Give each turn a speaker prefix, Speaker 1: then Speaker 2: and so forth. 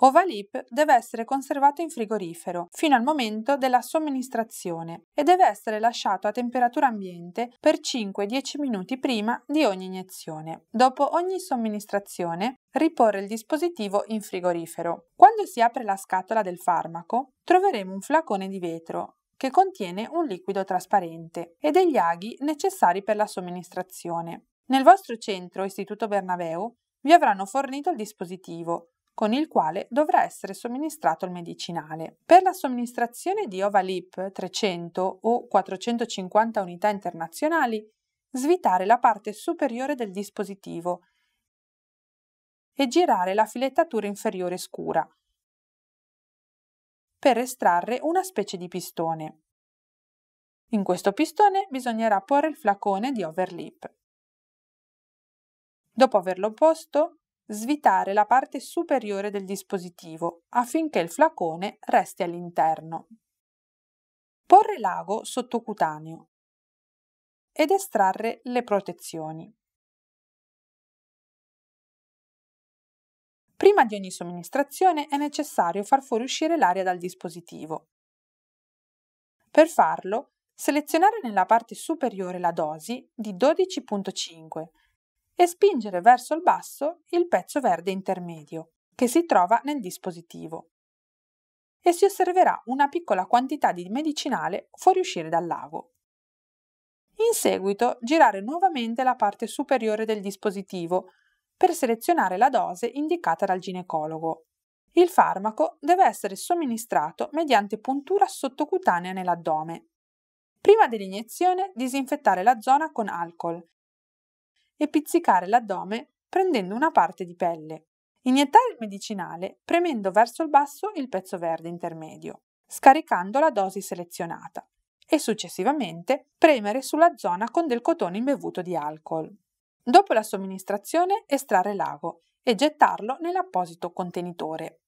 Speaker 1: Ovalip deve essere conservato in frigorifero fino al momento della somministrazione e deve essere lasciato a temperatura ambiente per 5-10 minuti prima di ogni iniezione. Dopo ogni somministrazione, riporre il dispositivo in frigorifero. Quando si apre la scatola del farmaco, troveremo un flacone di vetro che contiene un liquido trasparente e degli aghi necessari per la somministrazione. Nel vostro centro Istituto Bernabeu vi avranno fornito il dispositivo con il quale dovrà essere somministrato il medicinale. Per la somministrazione di Ovalip 300 o 450 unità internazionali, svitare la parte superiore del dispositivo e girare la filettatura inferiore scura per estrarre una specie di pistone. In questo pistone bisognerà porre il flacone di overlip. Dopo averlo posto, svitare la parte superiore del dispositivo affinché il flacone resti all'interno. Porre l'ago sottocutaneo ed estrarre le protezioni. Prima di ogni somministrazione è necessario far fuoriuscire l'aria dal dispositivo. Per farlo, selezionare nella parte superiore la dosi di 12.5 e spingere verso il basso il pezzo verde intermedio, che si trova nel dispositivo. E si osserverà una piccola quantità di medicinale fuoriuscire dal lago. In seguito girare nuovamente la parte superiore del dispositivo per selezionare la dose indicata dal ginecologo. Il farmaco deve essere somministrato mediante puntura sottocutanea nell'addome. Prima dell'iniezione disinfettare la zona con alcol e pizzicare l'addome prendendo una parte di pelle. Iniettare il medicinale premendo verso il basso il pezzo verde intermedio, scaricando la dosi selezionata e successivamente premere sulla zona con del cotone imbevuto di alcol. Dopo la somministrazione estrarre l'ago e gettarlo nell'apposito contenitore.